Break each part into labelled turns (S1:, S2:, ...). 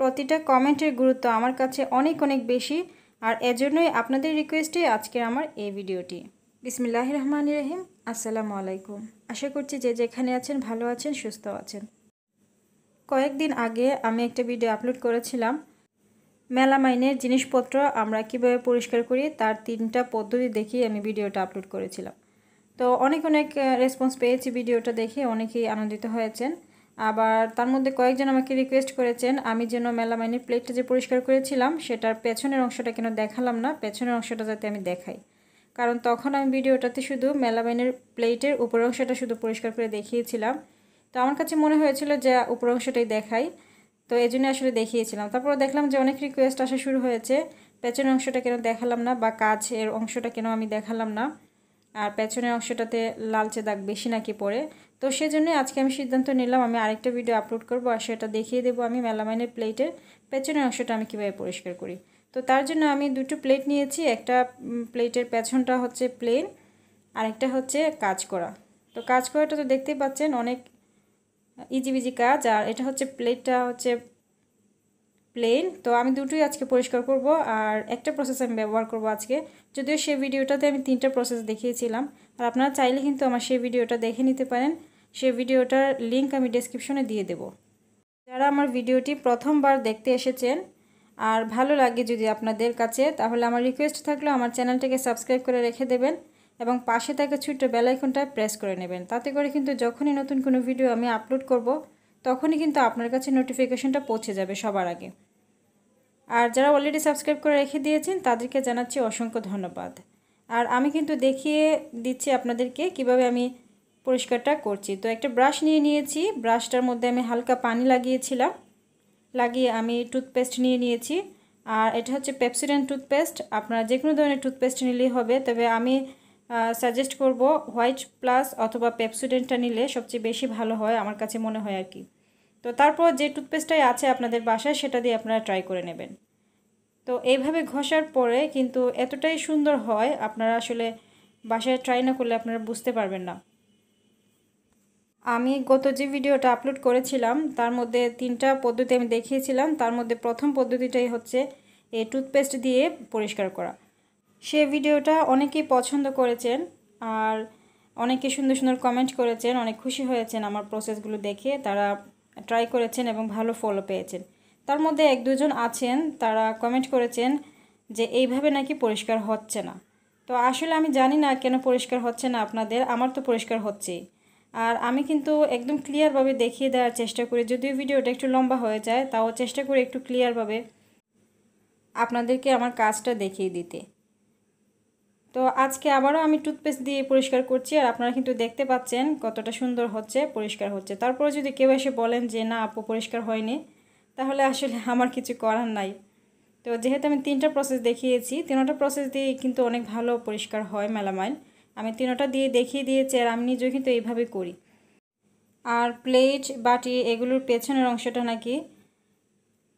S1: প্রতিটা কমেন্টের গুরুত্ব আমার কাছে অনেক অনেক বেশি আর এজন্যই আপনাদের রিকোয়েস্টে আজকে আমার এই ভিডিওটি বিসমিল্লাহ রহমান রহিম আসসালামু আলাইকুম আশা করছি যে যেখানে আছেন ভালো আছেন সুস্থ আছেন কয়েকদিন আগে আমি একটা ভিডিও আপলোড করেছিলাম মেলা মাইনের জিনিসপত্র আমরা কিভাবে পরিষ্কার করি তার তিনটা পদ্ধতি দেখেই আমি ভিডিওটা আপলোড করেছিলাম তো অনেক অনেক রেসপন্স পেয়েছি ভিডিওটা দেখে অনেকেই আনন্দিত হয়েছেন আবার তার মধ্যে কয়েকজন আমাকে রিকোয়েস্ট করেছেন আমি যেন মেলামাইনের প্লেটটা যে পরিষ্কার করেছিলাম সেটার পেছনের অংশটা কেন দেখালাম না পেছনের অংশটা যাতে আমি দেখাই কারণ তখন আমি ভিডিওটাতে শুধু মেলামাইনের প্লেটের উপর অংশটা শুধু পরিষ্কার করে দেখিয়েছিলাম তো আমার কাছে মনে হয়েছিল যে উপর অংশটাই দেখাই তো এই জন্য আসলে দেখিয়েছিলাম তারপর দেখলাম যে অনেক রিকোয়েস্ট আসা শুরু হয়েছে পেছনের অংশটা কেন দেখালাম না বা কাছের অংশটা কেন আমি দেখালাম না আর পেছনের অংশটাতে লালচে দাগ বেশি নাকি পড়ে তো সেজন্য আজকে আমি সিদ্ধান্ত নিলাম আমি আরেকটা ভিডিও আপলোড করব আর সেটা দেখিয়ে দেবো আমি মেলামাইনের প্লেটের পেছনের অংশটা আমি কীভাবে পরিষ্কার করি তো তার জন্য আমি দুটো প্লেট নিয়েছি একটা প্লেটের পেছনটা হচ্ছে প্লেন আরেকটা হচ্ছে কাজ করা তো কাজ করাটা তো দেখতেই পাচ্ছেন অনেক ইজি বিজি কাজ আর এটা হচ্ছে প্লেটটা হচ্ছে প্লেন তো আমি দুটোই আজকে পরিষ্কার করব আর একটা প্রসেস আমি ব্যবহার করব আজকে যদিও সেই ভিডিওটাতে আমি তিনটা প্রসেস দেখিয়েছিলাম আর আপনারা চাইলে কিন্তু আমার সেই ভিডিওটা দেখে নিতে পারেন সেই ভিডিওটার লিঙ্ক আমি ডিসক্রিপশনে দিয়ে দেব যারা আমার ভিডিওটি প্রথমবার দেখতে এসেছেন আর ভালো লাগে যদি আপনাদের কাছে তাহলে আমার রিকোয়েস্ট থাকলেও আমার চ্যানেলটাকে সাবস্ক্রাইব করে রেখে দেবেন এবং পাশে থাকে ছোট্ট বেলাইকনটা প্রেস করে নেবেন তাতে করে কিন্তু যখনই নতুন কোনো ভিডিও আমি আপলোড করব তখনই কিন্তু আপনার কাছে নোটিফিকেশনটা পৌঁছে যাবে সবার আগে আর যারা অলরেডি সাবস্ক্রাইব করে রেখে দিয়েছেন তাদেরকে জানাচ্ছি অসংখ্য ধন্যবাদ আর আমি কিন্তু দেখিয়ে দিচ্ছি আপনাদেরকে কিভাবে আমি পরিষ্কারটা করছি তো একটা ব্রাশ নিয়ে নিয়েছি ব্রাশটার মধ্যে আমি হালকা পানি লাগিয়েছিলাম লাগিয়ে আমি টুথপেস্ট নিয়ে নিয়েছি আর এটা হচ্ছে পেপসিডেন্ট টুথপেস্ট আপনারা যে কোনো ধরনের টুথপেস্ট নিলেই হবে তবে আমি সাজেস্ট করব হোয়াইট প্লাস অথবা পেপসিডেন্টটা নিলে সবচেয়ে বেশি ভালো হয় আমার কাছে মনে হয় আর কি তো তারপর যে টুথপেস্টটাই আছে আপনাদের বাসায় সেটা দিয়ে আপনারা ট্রাই করে নেবেন তো এইভাবে ঘষার পরে কিন্তু এতটাই সুন্দর হয় আপনারা আসলে বাসায় ট্রাই না করলে আপনারা বুঝতে পারবেন না আমি গত যে ভিডিওটা আপলোড করেছিলাম তার মধ্যে তিনটা পদ্ধতি আমি দেখিয়েছিলাম তার মধ্যে প্রথম পদ্ধতিটাই হচ্ছে এই টুথপেস্ট দিয়ে পরিষ্কার করা সে ভিডিওটা অনেকেই পছন্দ করেছেন আর অনেকে সুন্দর সুন্দর কমেন্ট করেছেন অনেক খুশি হয়েছেন আমার প্রসেসগুলো দেখে তারা ট্রাই করেছেন এবং ভালো ফলো পেয়েছেন তার মধ্যে এক দুজন আছেন তারা কমেন্ট করেছেন যে এইভাবে নাকি পরিষ্কার হচ্ছে না তো আসলে আমি জানি না কেন পরিষ্কার হচ্ছে না আপনাদের আমার তো পরিষ্কার হচ্ছেই আর আমি কিন্তু একদম ক্লিয়ারভাবে দেখিয়ে দেওয়ার চেষ্টা করি যদিও ভিডিওটা একটু লম্বা হয়ে যায় তাও চেষ্টা করি একটু ক্লিয়ারভাবে আপনাদেরকে আমার কাজটা দেখিয়ে দিতে তো আজকে আবারও আমি টুথপেস্ট দিয়ে পরিষ্কার করছি আর আপনারা কিন্তু দেখতে পাচ্ছেন কতটা সুন্দর হচ্ছে পরিষ্কার হচ্ছে তারপরে যদি কেউ এসে বলেন যে না আপু পরিষ্কার হয়নি তাহলে আসলে আমার কিছু করার নাই তো যেহেতু আমি তিনটা প্রসেস দেখিয়েছি তিনটা প্রসেস দিয়ে কিন্তু অনেক ভালো পরিষ্কার হয় মেলামাইন আমি তিনটা দিয়ে দেখিয়ে দিয়েছি আর আমি নিজেও কিন্তু এইভাবে করি আর প্লেট বাটি এগুলোর পেছনের অংশটা নাকি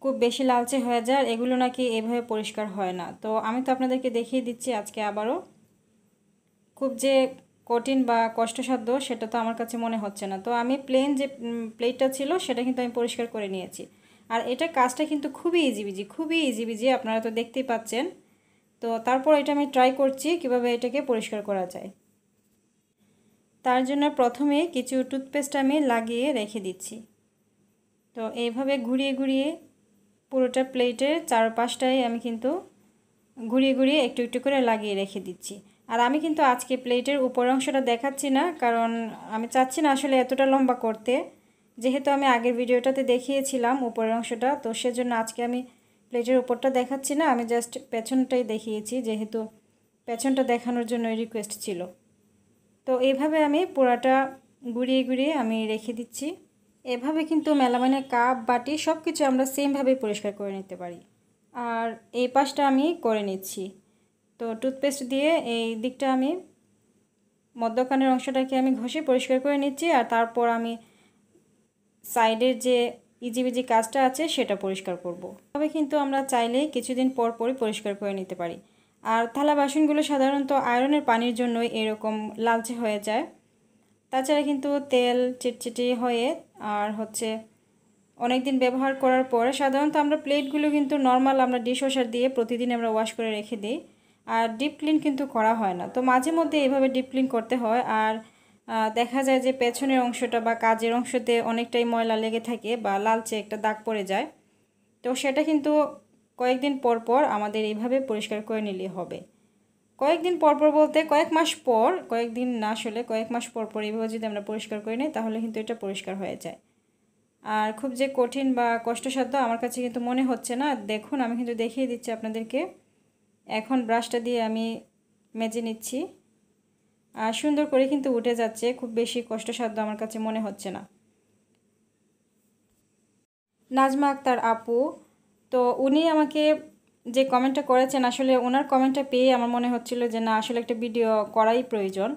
S1: খুব বেশি লালচে হয়ে যায় এগুলো নাকি এভাবে পরিষ্কার হয় না তো আমি তো আপনাদেরকে দেখিয়ে দিচ্ছি আজকে আবারও খুব যে কঠিন বা কষ্টসাধ্য সেটা তো আমার কাছে মনে হচ্ছে না তো আমি প্লেন যে প্লেটটা ছিল সেটা কিন্তু আমি পরিষ্কার করে নিয়েছি আর এটা কাজটা কিন্তু খুবই ইজিবিজি খুবই ইজিবিজি আপনারা তো দেখতেই পাচ্ছেন তো তারপর এটা আমি ট্রাই করছি কিভাবে এটাকে পরিষ্কার করা যায় তার জন্য প্রথমে কিছু টুথপেস্ট আমি লাগিয়ে রেখে দিচ্ছি তো এইভাবে ঘুরিয়ে ঘুরিয়ে পুরোটা প্লেটের চারপাশটাই আমি কিন্তু ঘুরিয়ে ঘুরিয়ে একটু একটু করে লাগিয়ে রেখে দিচ্ছি আর আমি কিন্তু আজকে প্লেটের উপর অংশটা দেখাচ্ছি না কারণ আমি চাচ্ছি না আসলে এতটা লম্বা করতে যেহেতু আমি আগের ভিডিওটাতে দেখিয়েছিলাম উপরের অংশটা তো সেজন্য আজকে আমি প্লেটের উপরটা দেখাচ্ছি না আমি জাস্ট পেছনটাই দেখিয়েছি যেহেতু পেছনটা দেখানোর জন্য রিকোয়েস্ট ছিল তো এইভাবে আমি পোড়াটা গুড়িয়ে গুড়িয়ে আমি রেখে দিচ্ছি এভাবে কিন্তু মেলামাইনের কাপ বাটি সব কিছু আমরা সেমভাবেই পরিষ্কার করে নিতে পারি আর এই পাশটা আমি করে নিচ্ছি তো টুথপেস্ট দিয়ে এই দিকটা আমি মদ্যকানের অংশটাকে আমি ঘষে পরিষ্কার করে নিচ্ছি আর তারপর আমি সাইডের যে ইজিবিজি কাজটা আছে সেটা পরিষ্কার করব। তবে কিন্তু আমরা চাইলেই কিছুদিন পর পরই পরিষ্কার করে নিতে পারি আর থালা বাসনগুলো সাধারণত আয়রনের পানির জন্যই এরকম লালচে হয়ে যায় তাছাড়া কিন্তু তেল চিটচিটি হয়ে আর হচ্ছে অনেক দিন ব্যবহার করার পরে সাধারণত আমরা প্লেটগুলো কিন্তু নর্মাল আমরা ডিশ ওয়াশার দিয়ে প্রতিদিন আমরা ওয়াশ করে রেখে দিই আর ডিপ ক্লিন কিন্তু করা হয় না তো মাঝে মধ্যে এইভাবে ডিপ ক্লিন করতে হয় আর দেখা যায় যে পেছনের অংশটা বা কাজের অংশতে অনেকটাই ময়লা লেগে থাকে বা লালচে একটা দাগ পড়ে যায় তো সেটা কিন্তু কয়েকদিন পর পর আমাদের এইভাবে পরিষ্কার করে নিলে হবে কয়েকদিন পরপর বলতে কয়েক মাস পর কয়েকদিন না আসলে কয়েক মাস পর পর এইভাবে যদি আমরা পরিষ্কার করি নিই তাহলে কিন্তু এটা পরিষ্কার হয়ে যায় আর খুব যে কঠিন বা কষ্টসাধ্য আমার কাছে কিন্তু মনে হচ্ছে না দেখুন আমি কিন্তু দেখিয়ে দিচ্ছি আপনাদেরকে এখন ব্রাশটা দিয়ে আমি মেজে নিচ্ছি আর সুন্দর করে কিন্তু উঠে যাচ্ছে খুব বেশি কষ্টসাধ্য আমার কাছে মনে হচ্ছে না নাজমা আক্তার আপু তো উনি আমাকে যে কমেন্টটা করেছেন আসলে ওনার কমেন্টটা পেয়ে আমার মনে হচ্ছিল যে না আসলে একটা ভিডিও করাই প্রয়োজন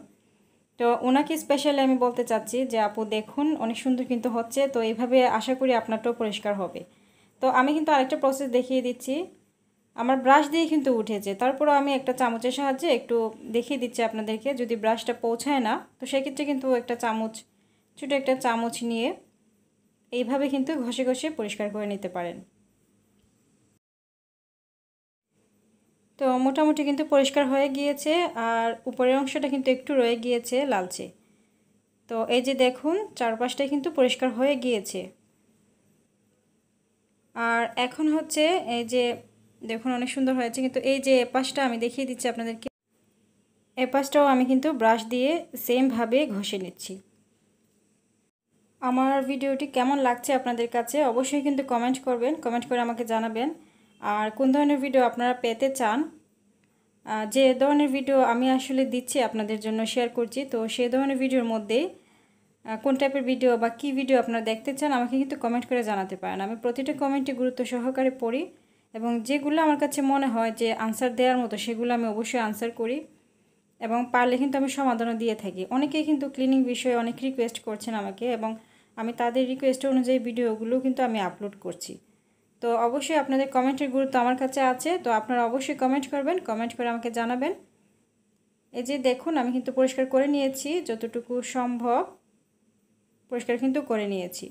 S1: তো ওনাকে স্পেশালি আমি বলতে চাচ্ছি যে আপু দেখুন অনেক সুন্দর কিন্তু হচ্ছে তো এইভাবে আশা করি আপনারটাও পরিষ্কার হবে তো আমি কিন্তু আরেকটা প্রসেস দেখিয়ে দিচ্ছি আমার ব্রাশ দিয়ে কিন্তু উঠেছে তারপরও আমি একটা চামচের সাহায্যে একটু দেখিয়ে দিচ্ছি আপনাদেরকে যদি ব্রাশটা পৌঁছায় না তো সেক্ষেত্রে কিন্তু একটা চামচ ছোটো একটা চামচ নিয়ে এইভাবে কিন্তু ঘষে ঘষে পরিষ্কার করে নিতে পারেন তো মোটামুটি কিন্তু পরিষ্কার হয়ে গিয়েছে আর উপরের অংশটা কিন্তু একটু রয়ে গিয়েছে লালচে তো এই যে দেখুন চারপাশটাই কিন্তু পরিষ্কার হয়ে গিয়েছে আর এখন হচ্ছে এই যে দেখুন অনেক সুন্দর হয়েছে কিন্তু এই যে এপাশটা আমি দেখিয়ে দিচ্ছি আপনাদেরকে এপাশটাও আমি কিন্তু ব্রাশ দিয়ে সেমভাবে ঘষে নিচ্ছি আমার ভিডিওটি কেমন লাগছে আপনাদের কাছে অবশ্যই কিন্তু কমেন্ট করবেন কমেন্ট করে আমাকে জানাবেন আর কোন ধরনের ভিডিও আপনারা পেতে চান যে ধরনের ভিডিও আমি আসলে দিচ্ছি আপনাদের জন্য শেয়ার করছি তো সেই ধরনের ভিডিওর মধ্যে কোন টাইপের ভিডিও বা কি ভিডিও আপনারা দেখতে চান আমাকে কিন্তু কমেন্ট করে জানাতে পারেন আমি প্রতিটা কমেন্টে গুরুত্ব সহকারে পড়ি এবং যেগুলো আমার কাছে মনে হয় যে আনসার দেওয়ার মতো সেগুলো আমি অবশ্যই আনসার করি এবং পারলে কিন্তু আমি সমাধানও দিয়ে থাকি অনেকেই কিন্তু ক্লিনিং বিষয়ে অনেক রিকোয়েস্ট করছেন আমাকে এবং আমি তাদের রিকোয়েস্ট অনুযায়ী ভিডিওগুলো কিন্তু আমি আপলোড করছি তো অবশ্যই আপনাদের কমেন্টের গুরুত্ব আমার কাছে আছে তো আপনারা অবশ্যই কমেন্ট করবেন কমেন্ট করে আমাকে জানাবেন এই যে দেখুন আমি কিন্তু পরিষ্কার করে নিয়েছি যতটুকু সম্ভব পরিষ্কার কিন্তু করে নিয়েছি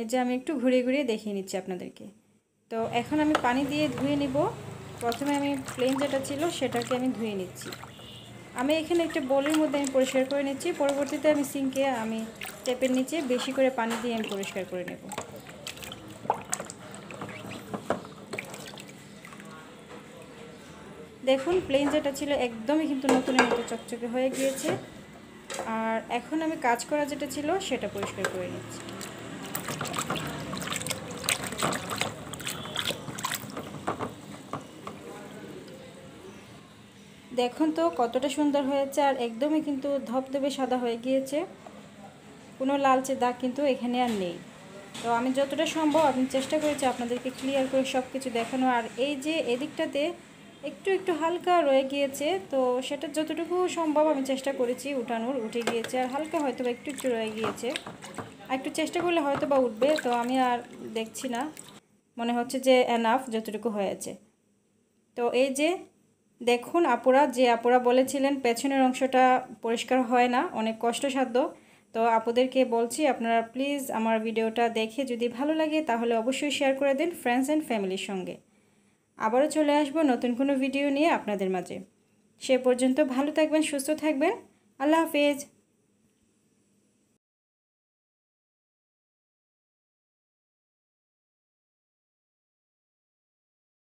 S1: এই যে আমি একটু ঘুরিয়ে ঘুরিয়ে দেখিয়ে নিচ্ছি আপনাদেরকে তো এখন আমি পানি দিয়ে ধুয়ে নিব প্রথমে আমি প্লেন যেটা ছিল সেটাকে আমি ধুয়ে নিচ্ছি আমি এখানে একটা বোলের মধ্যে আমি পরিষ্কার করে নিচ্ছি পরবর্তীতে আমি সিঙ্কে আমি টেপের নিচে বেশি করে পানি দিয়ে আমি পরিষ্কার করে নেবো দেখুন প্লেন যেটা ছিল একদমই কিন্তু নতুনের মতো চকচকে হয়ে গিয়েছে আর এখন আমি কাজ করা যেটা ছিল সেটা পরিষ্কার করে নিচ্ছি দেখুন তো কতটা সুন্দর হয়েছে আর একদমই কিন্তু ধপধপে সাদা হয়ে গিয়েছে কোনো লালচে দাগ কিন্তু এখানে আর নেই তো আমি যতটা সম্ভব আমি চেষ্টা করেছি আপনাদেরকে ক্লিয়ার করে সব কিছু দেখানো আর এই যে এদিকটাতে একটু একটু হালকা রয়ে গিয়েছে তো সেটা যতটুকু সম্ভব আমি চেষ্টা করেছি উঠানোর উঠে গিয়েছে আর হালকা হয়তো বা একটু একটু রয়ে গিয়েছে আর একটু চেষ্টা করলে হয়তো বা উঠবে তো আমি আর দেখছি না মনে হচ্ছে যে এনাফ যতটুকু হয়েছে তো এই যে দেখুন আপুরা যে আপুরা বলেছিলেন পেছনের অংশটা পরিষ্কার হয় না অনেক কষ্টসাধ্য তো আপুদেরকে বলছি আপনারা প্লিজ আমার ভিডিওটা দেখে যদি ভালো লাগে তাহলে অবশ্যই শেয়ার করে দিন ফ্রেন্ডস অ্যান্ড ফ্যামিলির সঙ্গে আবারও চলে আসবো নতুন কোনো ভিডিও নিয়ে আপনাদের মাঝে সে পর্যন্ত ভালো থাকবেন সুস্থ থাকবেন আল্লাহ হাফেজ